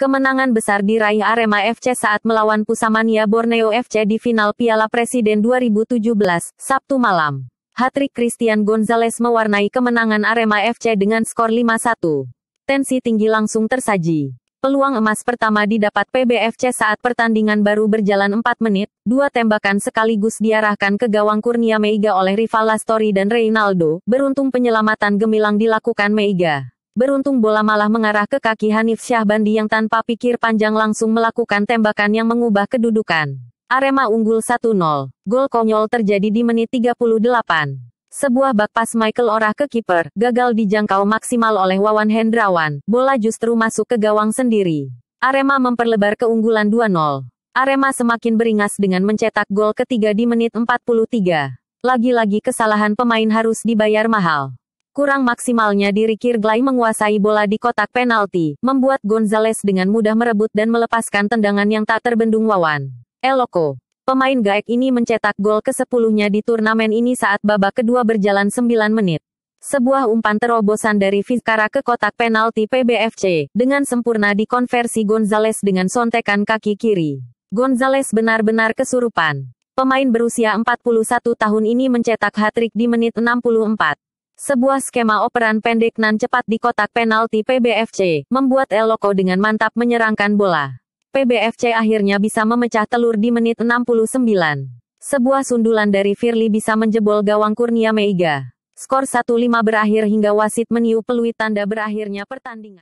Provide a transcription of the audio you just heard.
Kemenangan besar diraih Arema FC saat melawan Pusamania Borneo FC di final Piala Presiden 2017, Sabtu malam. Hatrik Christian Gonzalez mewarnai kemenangan Arema FC dengan skor 5-1. Tensi tinggi langsung tersaji. Peluang emas pertama didapat PBFC saat pertandingan baru berjalan 4 menit, dua tembakan sekaligus diarahkan ke gawang Kurnia Meiga oleh rival Lastori dan Reinaldo, beruntung penyelamatan gemilang dilakukan Meiga. Beruntung bola malah mengarah ke kaki Hanif Syahbandi yang tanpa pikir panjang langsung melakukan tembakan yang mengubah kedudukan. Arema unggul 1-0. Gol konyol terjadi di menit 38. Sebuah bak pas Michael Orah ke kiper, gagal dijangkau maksimal oleh Wawan Hendrawan, bola justru masuk ke gawang sendiri. Arema memperlebar keunggulan 2-0. Arema semakin beringas dengan mencetak gol ketiga di menit 43. Lagi-lagi kesalahan pemain harus dibayar mahal. Kurang maksimalnya diri Kirglai menguasai bola di kotak penalti, membuat Gonzales dengan mudah merebut dan melepaskan tendangan yang tak terbendung Wawan. Eloko. Pemain Gaek ini mencetak gol ke-10-nya di turnamen ini saat babak kedua berjalan 9 menit. Sebuah umpan terobosan dari Vizcara ke kotak penalti PBFC, dengan sempurna dikonversi Gonzales dengan sontekan kaki kiri. Gonzales benar-benar kesurupan. Pemain berusia 41 tahun ini mencetak hat-trick di menit 64. Sebuah skema operan pendek nan cepat di kotak penalti PBFC, membuat Eloko dengan mantap menyerangkan bola. PBFC akhirnya bisa memecah telur di menit 69. Sebuah sundulan dari Firly bisa menjebol gawang Kurnia Meiga. Skor 1-5 berakhir hingga wasit meniup peluit tanda berakhirnya pertandingan.